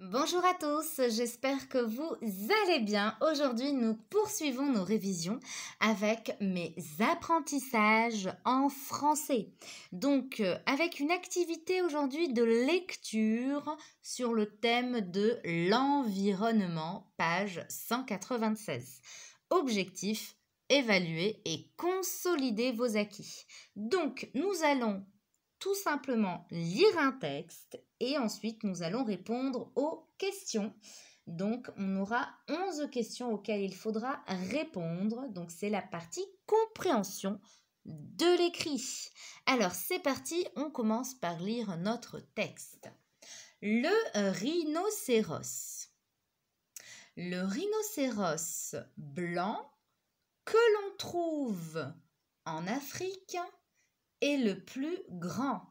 Bonjour à tous, j'espère que vous allez bien. Aujourd'hui, nous poursuivons nos révisions avec mes apprentissages en français. Donc, euh, avec une activité aujourd'hui de lecture sur le thème de l'environnement, page 196. Objectif, évaluer et consolider vos acquis. Donc, nous allons tout simplement lire un texte et ensuite nous allons répondre aux questions. Donc on aura 11 questions auxquelles il faudra répondre. Donc c'est la partie compréhension de l'écrit. Alors c'est parti, on commence par lire notre texte. Le rhinocéros. Le rhinocéros blanc que l'on trouve en Afrique, est le plus grand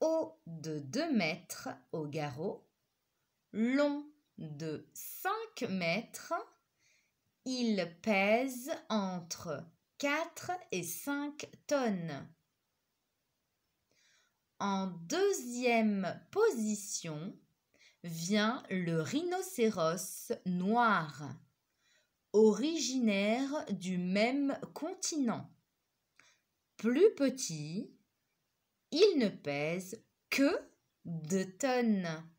haut de 2 mètres au garrot, long de 5 mètres, il pèse entre 4 et 5 tonnes. En deuxième position vient le rhinocéros noir, originaire du même continent plus petit, il ne pèse que 2 tonnes.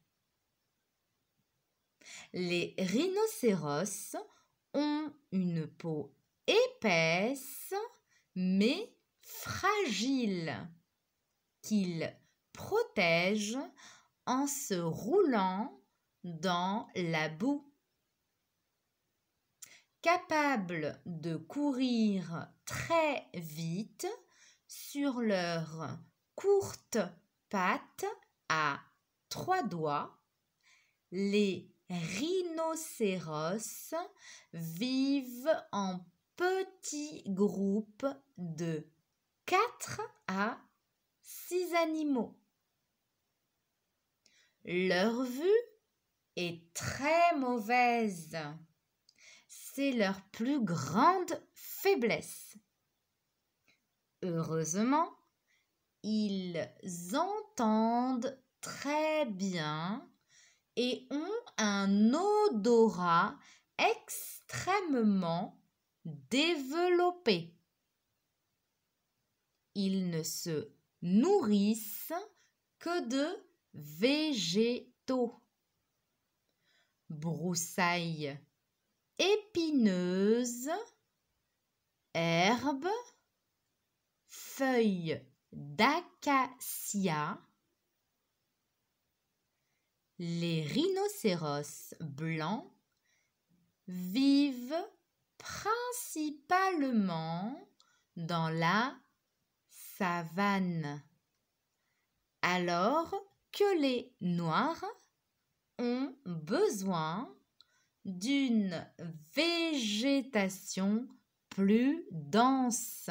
Les rhinocéros ont une peau épaisse mais fragile qu'ils protègent en se roulant dans la boue. Capable de courir très vite, sur leurs courtes pattes à trois doigts, les rhinocéros vivent en petits groupes de quatre à six animaux. Leur vue est très mauvaise. C'est leur plus grande faiblesse. Heureusement, ils entendent très bien et ont un odorat extrêmement développé. Ils ne se nourrissent que de végétaux. Broussailles épineuses, herbes, feuilles d'acacia, les rhinocéros blancs vivent principalement dans la savane, alors que les noirs ont besoin d'une végétation plus dense.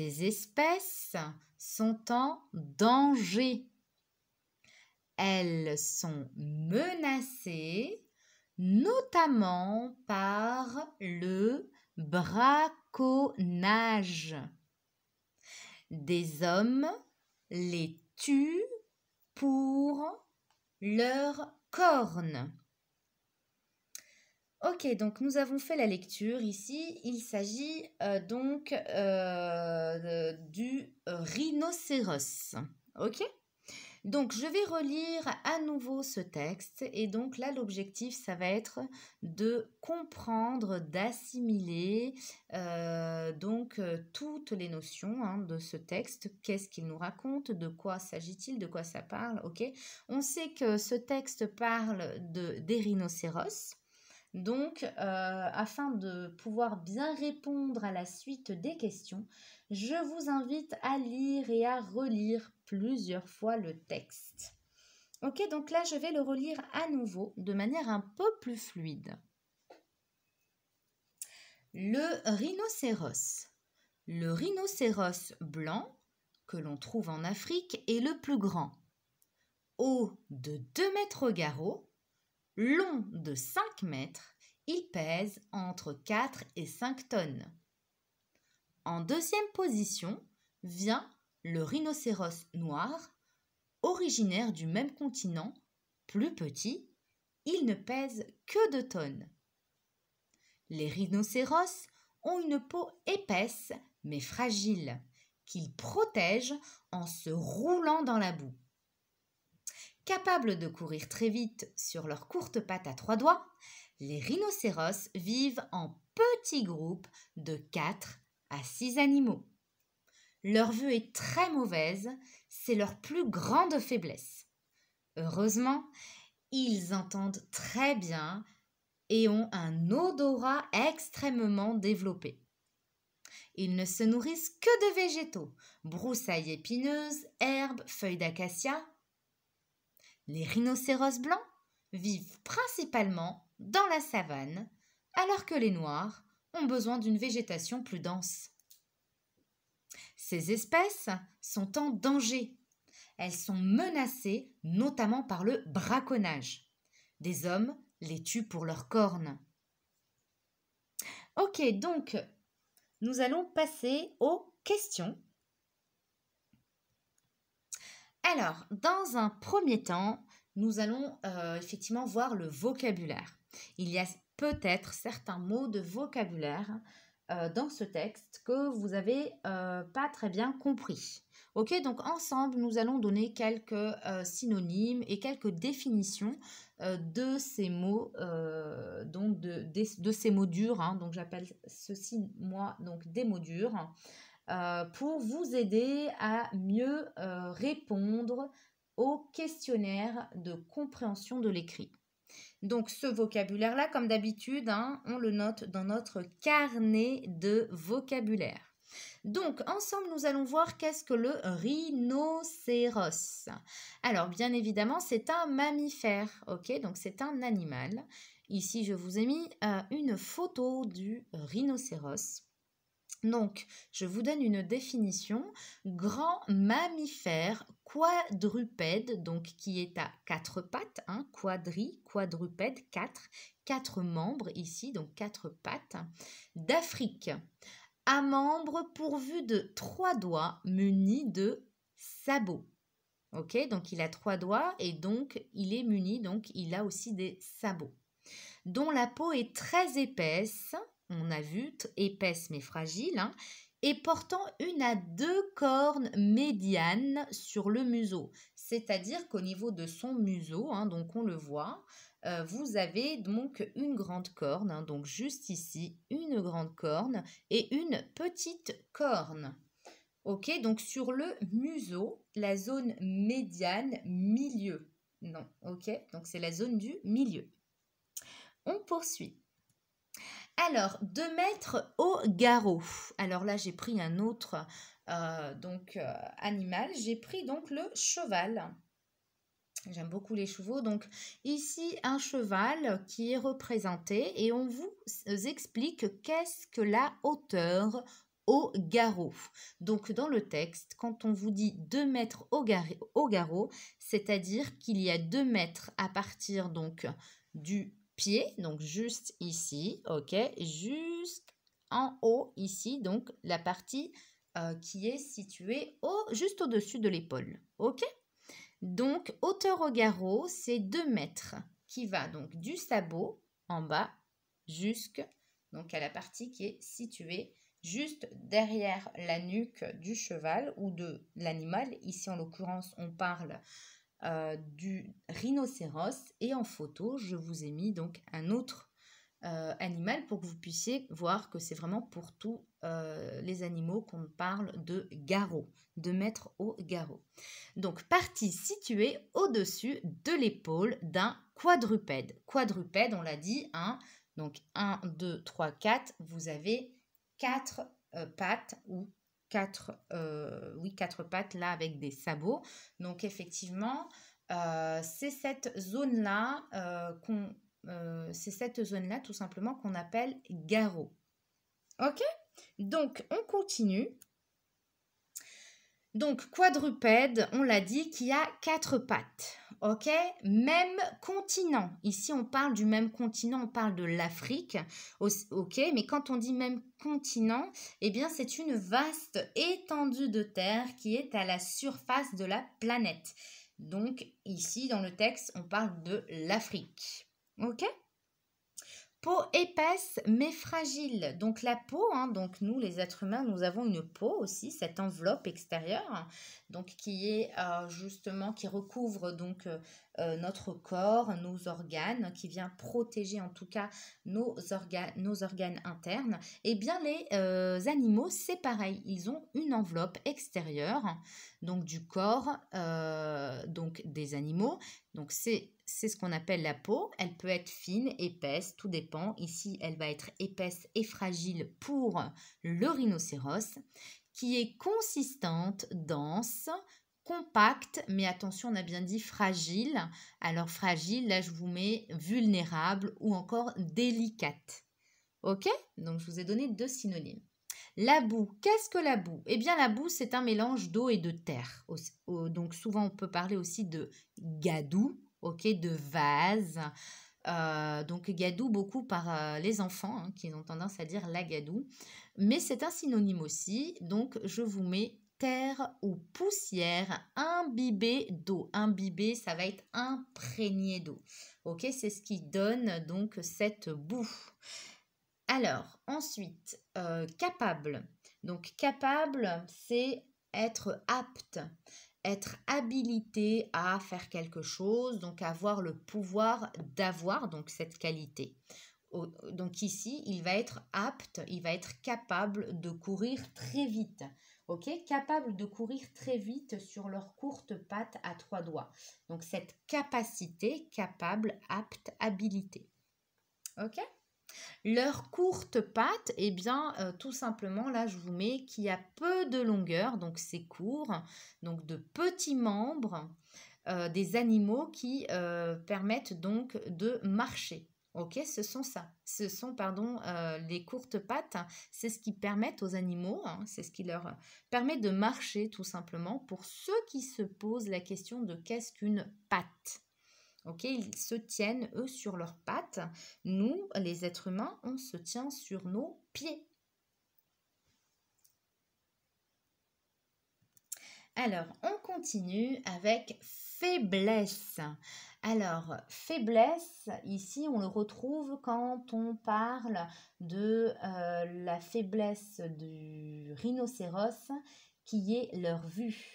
Ces espèces sont en danger. Elles sont menacées notamment par le braconnage. Des hommes les tuent pour leurs cornes. Ok, donc nous avons fait la lecture ici. Il s'agit euh, donc euh, du euh, rhinocéros. Ok Donc je vais relire à nouveau ce texte et donc là l'objectif ça va être de comprendre, d'assimiler donc toutes les notions hein, de ce texte. Qu'est-ce qu'il nous raconte De quoi s'agit-il De quoi ça parle Ok On sait que ce texte parle de, des rhinocéros. Donc, euh, afin de pouvoir bien répondre à la suite des questions, je vous invite à lire et à relire plusieurs fois le texte. Ok, donc là, je vais le relire à nouveau de manière un peu plus fluide. Le rhinocéros. Le rhinocéros blanc, que l'on trouve en Afrique, est le plus grand. Haut de 2 mètres au garrot, long de 5 mètres, il pèse entre 4 et 5 tonnes. En deuxième position vient le rhinocéros noir, originaire du même continent, plus petit, il ne pèse que 2 tonnes. Les rhinocéros ont une peau épaisse mais fragile qu'ils protègent en se roulant dans la boue. Capables de courir très vite sur leurs courtes pattes à trois doigts, les rhinocéros vivent en petits groupes de 4 à 6 animaux. Leur vue est très mauvaise, c'est leur plus grande faiblesse. Heureusement, ils entendent très bien et ont un odorat extrêmement développé. Ils ne se nourrissent que de végétaux, broussailles épineuses, herbes, feuilles d'acacia, les rhinocéros blancs vivent principalement dans la savane, alors que les noirs ont besoin d'une végétation plus dense. Ces espèces sont en danger. Elles sont menacées notamment par le braconnage. Des hommes les tuent pour leurs cornes. Ok, donc nous allons passer aux questions alors, dans un premier temps, nous allons euh, effectivement voir le vocabulaire. Il y a peut-être certains mots de vocabulaire euh, dans ce texte que vous n'avez euh, pas très bien compris. Ok, donc ensemble, nous allons donner quelques synonymes et quelques définitions de ces mots, donc de, ces mots durs. Hein. donc j'appelle ceci, moi, donc des mots durs. Euh, pour vous aider à mieux euh, répondre au questionnaire de compréhension de l'écrit. Donc ce vocabulaire-là, comme d'habitude, hein, on le note dans notre carnet de vocabulaire. Donc, ensemble, nous allons voir qu'est-ce que le rhinocéros. Alors, bien évidemment, c'est un mammifère, ok Donc, c'est un animal. Ici, je vous ai mis euh, une photo du rhinocéros. Donc, je vous donne une définition. Grand mammifère quadrupède, donc qui est à quatre pattes, hein, quadri, quadrupède, quatre, quatre membres ici, donc quatre pattes, d'Afrique, à membres pourvus de trois doigts munis de sabots. Ok, donc il a trois doigts et donc il est muni, donc il a aussi des sabots, dont la peau est très épaisse, on a vu, épaisse mais fragile, hein, et portant une à deux cornes médianes sur le museau. C'est-à-dire qu'au niveau de son museau, hein, donc on le voit, euh, vous avez donc une grande corne, hein, donc juste ici, une grande corne et une petite corne. Ok, donc sur le museau, la zone médiane, milieu. Non, ok, donc c'est la zone du milieu. On poursuit. Alors, 2 mètres au garrot. Alors là, j'ai pris un autre euh, donc, euh, animal. J'ai pris donc le cheval. J'aime beaucoup les chevaux. Donc ici, un cheval qui est représenté et on vous explique qu'est-ce que la hauteur au garrot. Donc dans le texte, quand on vous dit 2 mètres au, garrot, c'est-à-dire qu'il y a 2 mètres à partir donc du pied, donc juste ici, ok, Juste en haut ici, donc la partie euh, qui est située au, juste au-dessus de l'épaule, ok Donc, hauteur au garrot, c'est 2 mètres qui va donc du sabot en bas donc à la partie qui est située juste derrière la nuque du cheval ou de l'animal. Ici, en l'occurrence, on parle euh, du rhinocéros. Et en photo, je vous ai mis donc un autre euh, animal pour que vous puissiez voir que c'est vraiment pour tous euh, les animaux qu'on parle de garrot, de mettre au garrot. Donc partie située au-dessus de l'épaule d'un quadrupède. Quadrupède, on l'a dit, hein. un donc 1, 2, 3, 4, vous avez quatre pattes ou quatre, euh, oui, quatre pattes là avec des sabots. Donc effectivement, euh, c'est cette zone-là euh, qu'on, c'est cette zone-là tout simplement qu'on appelle garrot. Ok Donc on continue. Donc quadrupède, on l'a dit, qui a quatre pattes ok Même continent. Ici, on parle du même continent, on parle de l'Afrique, ok Mais quand on dit même continent, eh bien, c'est une vaste étendue de terre qui est à la surface de la planète. Donc, ici, dans le texte, on parle de l'Afrique, ok Peau épaisse mais fragile. Donc la peau, hein, donc nous les êtres humains, nous avons une peau aussi, cette enveloppe extérieure, donc qui est euh, justement qui recouvre donc euh, euh, notre corps, nos organes, qui vient protéger en tout cas nos, organes, internes, et eh bien les euh, animaux, c'est pareil, ils ont une enveloppe extérieure, donc du corps, euh, donc des animaux, donc c'est c'est ce qu'on appelle la peau. Elle peut être fine, épaisse, tout dépend. Ici, elle va être épaisse et fragile pour le rhinocéros, qui est consistante, dense, compact, mais attention, on a bien dit fragile. Alors fragile, là je vous mets vulnérable ou encore délicate. Ok Donc je vous ai donné deux synonymes. La boue, qu'est-ce que la boue Eh bien la boue, c'est un mélange d'eau et de terre. Donc souvent on peut parler aussi de gadou, ok, de vase. Euh, donc gadou beaucoup par euh, les enfants hein, qui ont tendance à dire la gadou, mais c'est un synonyme aussi, donc je vous mets terre ou poussière imbibée d'eau. Imbibée, ça va être imprégné d'eau. Ok, c'est ce qui donne donc cette boue. Alors, ensuite, euh, capable. Donc, capable, c'est être apte, être habilité à faire quelque chose, donc avoir le pouvoir d'avoir donc cette qualité. Donc ici, il va être apte, il va être capable de courir très vite capables de courir très vite sur leurs courtes pattes à trois doigts. Donc cette capacité, capable, apte, habilité. Ok leurs courtes pattes, eh bien, euh, tout simplement, là, je vous mets qui a peu de longueur, donc c'est court, donc de petits membres, euh, des animaux qui euh, permettent donc de marcher. Ok, ce sont ça. Ce sont, pardon, euh, les courtes pattes. C'est ce qui permet aux animaux, hein, c'est ce qui leur permet de marcher tout simplement pour ceux qui se posent la question de qu'est-ce qu'une patte. Ok, ils se tiennent, eux, sur leurs pattes. Nous, les êtres humains, on se tient sur nos pieds. Alors, on continue avec faiblesse. Alors, faiblesse, ici, on le retrouve quand on parle de euh, la faiblesse du rhinocéros qui est leur vue.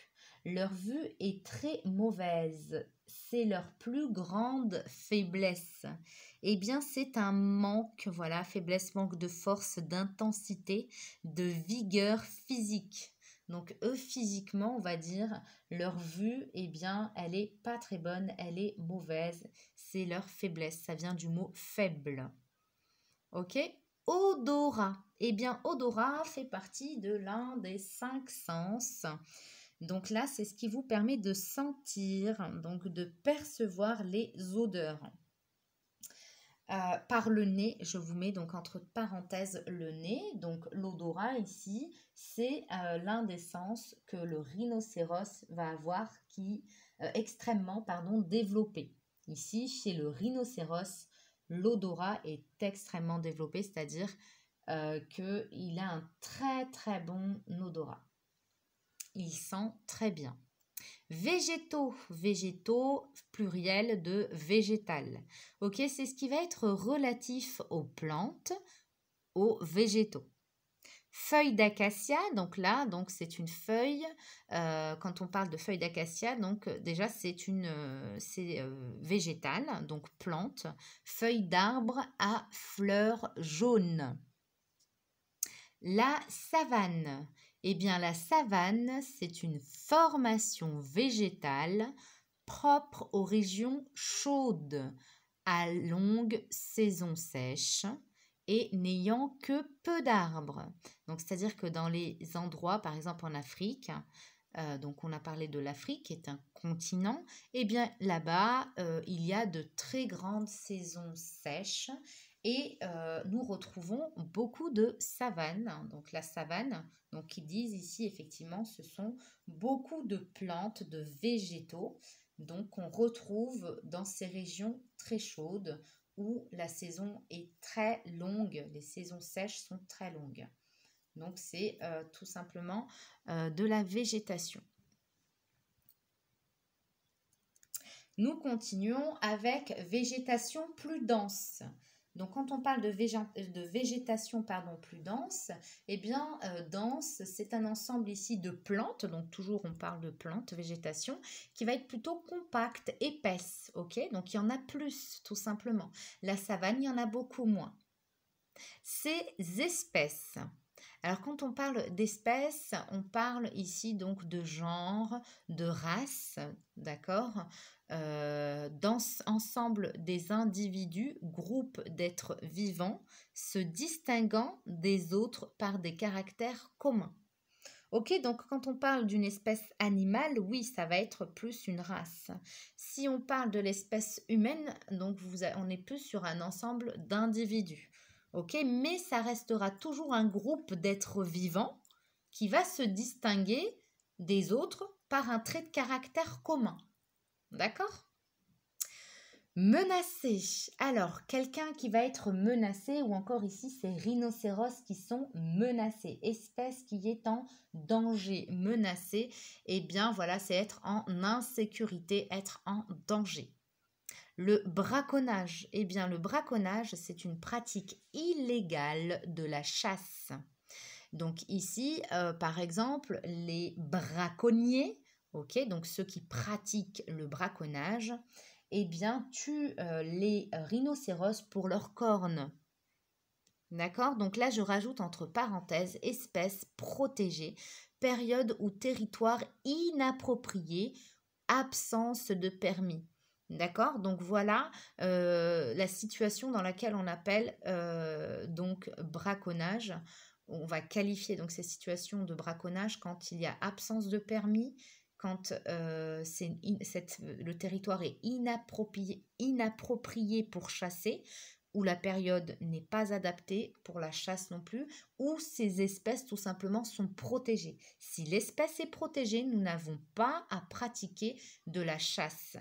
Leur vue est très mauvaise. C'est leur plus grande faiblesse. Eh bien, c'est un manque, voilà, faiblesse, manque de force, d'intensité, de vigueur physique. Donc eux physiquement, on va dire, leur vue, eh bien, elle est pas très bonne, elle est mauvaise. C'est leur faiblesse. Ça vient du mot faible. Ok Odorat. Eh bien, odorat fait partie de l'un des cinq sens. Donc là, c'est ce qui vous permet de sentir, donc de percevoir les odeurs. Euh, par le nez. Je vous mets donc entre parenthèses le nez. Donc l'odorat ici, c'est l'un des sens que le rhinocéros va avoir qui est euh, extrêmement pardon, développé. Ici, chez le rhinocéros, l'odorat est extrêmement développé, c'est-à-dire euh, qu'il a un très très bon odorat. Il sent très bien végétaux, végétaux pluriel de végétal. Ok, c'est ce qui va être relatif aux plantes, aux végétaux. Feuille d'acacia, donc là, donc c'est une feuille. Euh, quand on parle de feuille d'acacia, donc euh, déjà c'est une euh, végétal, donc plante. Feuille d'arbre à fleurs jaunes. La savane, eh bien, la savane, c'est une formation végétale propre aux régions chaudes, à longue saison sèche et n'ayant que peu d'arbres. Donc, c'est-à-dire que dans les endroits, par exemple en Afrique, euh, donc on a parlé de l'Afrique qui est un continent, eh bien là-bas, euh, il y a de très grandes saisons sèches et euh, nous retrouvons beaucoup de savanes. Hein, donc la savane, donc ils disent ici effectivement, ce sont beaucoup de plantes, de végétaux, donc on retrouve dans ces régions très chaudes où la saison est très longue, les saisons sèches sont très longues. Donc c'est euh, tout simplement euh, de la végétation. Nous continuons avec végétation plus dense. Donc quand on parle de, de végétation pardon, plus dense, eh bien euh, dense, c'est un ensemble ici de plantes, donc toujours on parle de plantes, végétation, qui va être plutôt compacte, épaisse, ok Donc il y en a plus tout simplement. La savane, il y en a beaucoup moins. Ces espèces, alors quand on parle d'espèces, on parle ici donc de genre, de race, d'accord euh, ensemble des individus, groupes d'êtres vivants, se distinguant des autres par des caractères communs. Ok, donc quand on parle d'une espèce animale, oui, ça va être plus une race. Si on parle de l'espèce humaine, donc vous, on est plus sur un ensemble d'individus. Ok, mais ça restera toujours un groupe d'êtres vivants qui va se distinguer des autres par un trait de caractère commun. D'accord Menacé. Alors, quelqu'un qui va être menacé, ou encore ici, ces rhinocéros qui sont menacés. Espèce qui est en danger, menacée. Eh bien, voilà, c'est être en insécurité, être en danger. Le braconnage. Eh bien, le braconnage, c'est une pratique illégale de la chasse. Donc ici, euh, par exemple, les braconniers ok, donc ceux qui pratiquent le braconnage, eh bien, tuent euh, les rhinocéros pour leurs cornes. D'accord Donc là, je rajoute entre parenthèses espèce protégées, période ou territoire inapproprié, absence de permis. D'accord Donc voilà euh, la situation dans laquelle on appelle euh, donc braconnage. On va qualifier donc ces situations de braconnage quand il y a absence de permis, quand euh, le territoire est inapproprié, pour chasser, ou la période n'est pas adaptée pour la chasse non plus, ou ces espèces tout simplement sont protégées. Si l'espèce est protégée, nous n'avons pas à pratiquer de la chasse,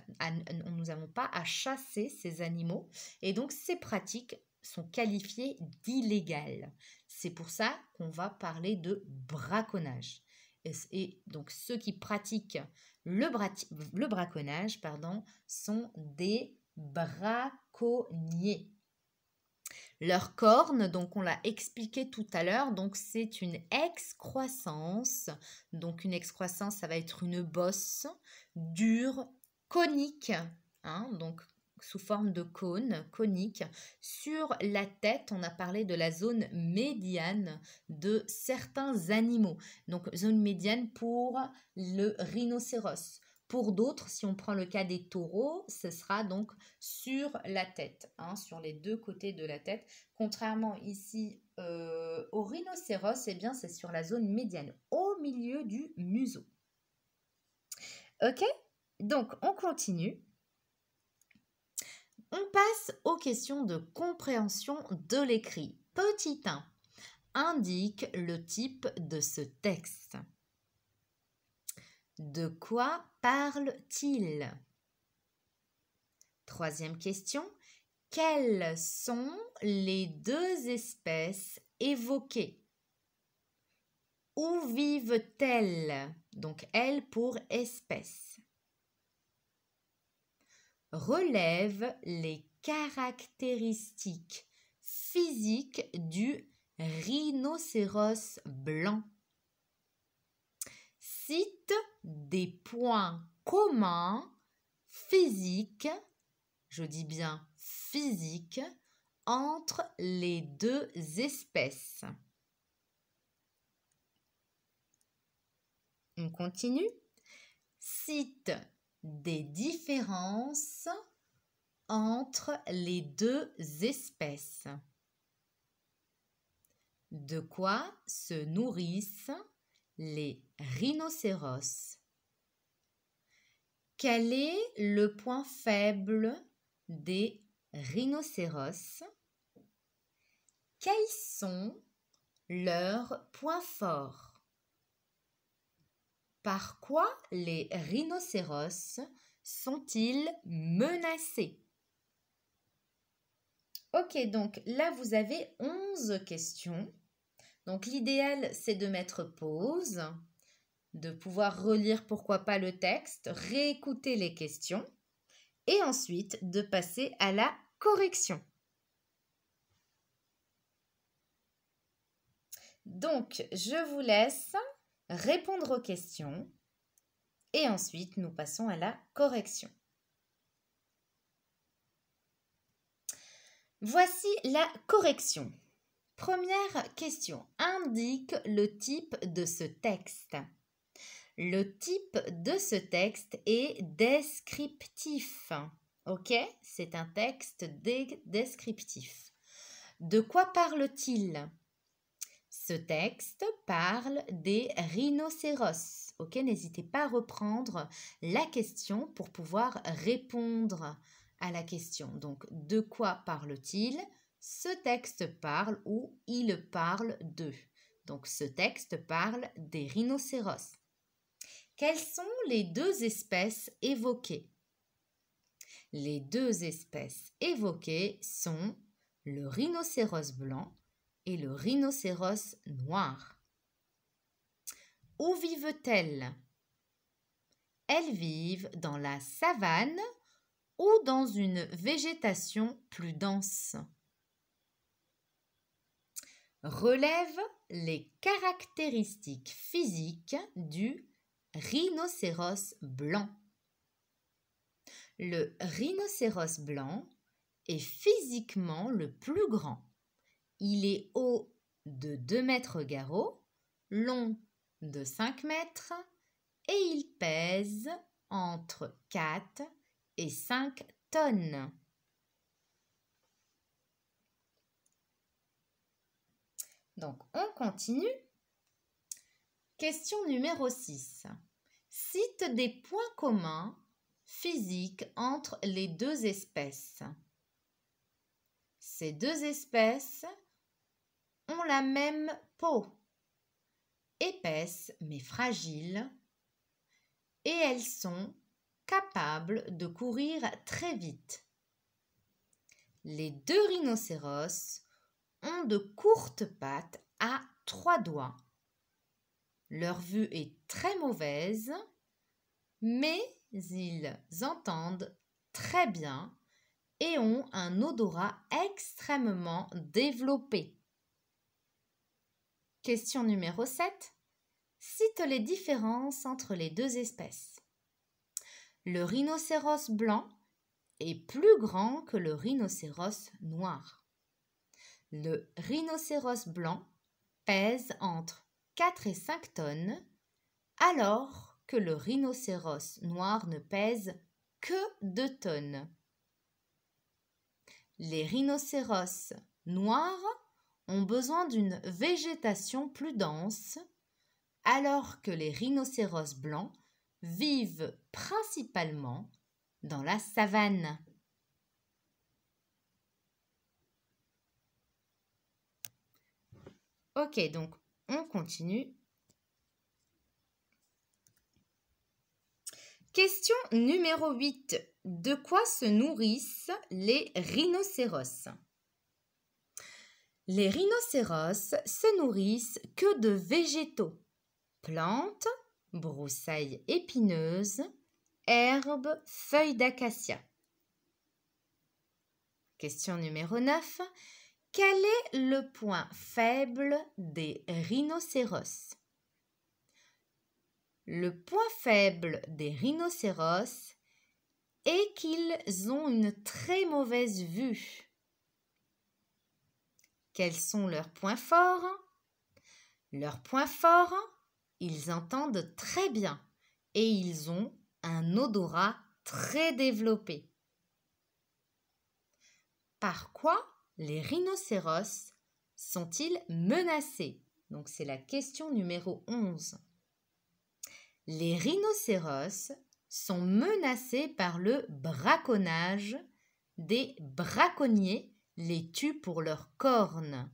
nous n'avons pas à chasser ces animaux, et donc ces pratiques sont qualifiées d'illégales. C'est pour ça qu'on va parler de braconnage et donc ceux qui pratiquent le, le braconnage pardon, sont des braconniers. Leur corne, donc on l'a expliqué tout à l'heure, donc c'est une excroissance. Donc une excroissance, ça va être une bosse dure, conique, hein, donc sous forme de cône conique. Sur la tête, on a parlé de la zone médiane de certains animaux. Donc zone médiane pour le rhinocéros. Pour d'autres, si on prend le cas des taureaux, ce sera donc sur la tête, hein, sur les deux côtés de la tête. Contrairement ici euh, au rhinocéros, et eh bien c'est sur la zone médiane, au milieu du museau. Ok Donc on continue. On passe aux questions de compréhension de l'écrit. Petit 1 indique le type de ce texte. De quoi parle-t-il Troisième question, quelles sont les deux espèces évoquées Où vivent-elles Donc elles pour espèces relève les caractéristiques physiques du rhinocéros blanc. Cite des points communs physiques, je dis bien physiques, entre les deux espèces. On continue. Cite des différences entre les deux espèces. De quoi se nourrissent les rhinocéros Quel est le point faible des rhinocéros Quels sont leurs points forts par quoi les rhinocéros sont-ils menacés Ok, donc là, vous avez 11 questions. Donc l'idéal, c'est de mettre pause, de pouvoir relire pourquoi pas le texte, réécouter les questions et ensuite de passer à la correction. Donc, je vous laisse répondre aux questions et ensuite nous passons à la correction. Voici la correction. Première question. Indique le type de ce texte. Le type de ce texte est descriptif. Ok C'est un texte descriptif. De quoi parle-t-il ce texte parle des rhinocéros. Ok, n'hésitez pas à reprendre la question pour pouvoir répondre à la question. Donc, de quoi parle-t-il Ce texte parle ou il parle de. Donc, ce texte parle des rhinocéros. Quelles sont les deux espèces évoquées Les deux espèces évoquées sont le rhinocéros blanc et le rhinocéros noir. Où vivent-elles Elles vivent dans la savane ou dans une végétation plus dense. Relève les caractéristiques physiques du rhinocéros blanc. Le rhinocéros blanc est physiquement le plus grand. Il est haut de 2 mètres garrot, long de 5 mètres et il pèse entre 4 et 5 tonnes. Donc on continue. Question numéro 6. Cite des points communs physiques entre les deux espèces. Ces deux espèces ont la même peau, épaisse mais fragile, et elles sont capables de courir très vite. Les deux rhinocéros ont de courtes pattes à trois doigts. Leur vue est très mauvaise, mais ils entendent très bien et ont un odorat extrêmement développé. Question numéro 7. Cite les différences entre les deux espèces. Le rhinocéros blanc est plus grand que le rhinocéros noir. Le rhinocéros blanc pèse entre 4 et 5 tonnes, alors que le rhinocéros noir ne pèse que 2 tonnes. Les rhinocéros noirs ont besoin d'une végétation plus dense, alors que les rhinocéros blancs vivent principalement dans la savane. Ok, donc on continue. Question numéro 8. De quoi se nourrissent les rhinocéros les rhinocéros se nourrissent que de végétaux, plantes, broussailles épineuses, herbes, feuilles d'acacia. Question numéro 9. Quel est le point faible des rhinocéros Le point faible des rhinocéros est qu'ils ont une très mauvaise vue. Quels sont leurs points forts Leurs points forts, ils entendent très bien et ils ont un odorat très développé. Par quoi les rhinocéros sont-ils menacés Donc c'est la question numéro 11. Les rhinocéros sont menacés par le braconnage des braconniers les tue pour leurs cornes.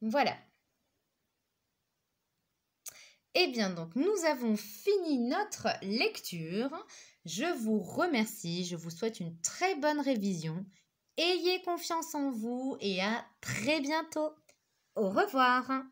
Voilà. Eh bien, donc, nous avons fini notre lecture. Je vous remercie. Je vous souhaite une très bonne révision. Ayez confiance en vous et à très bientôt. Au revoir.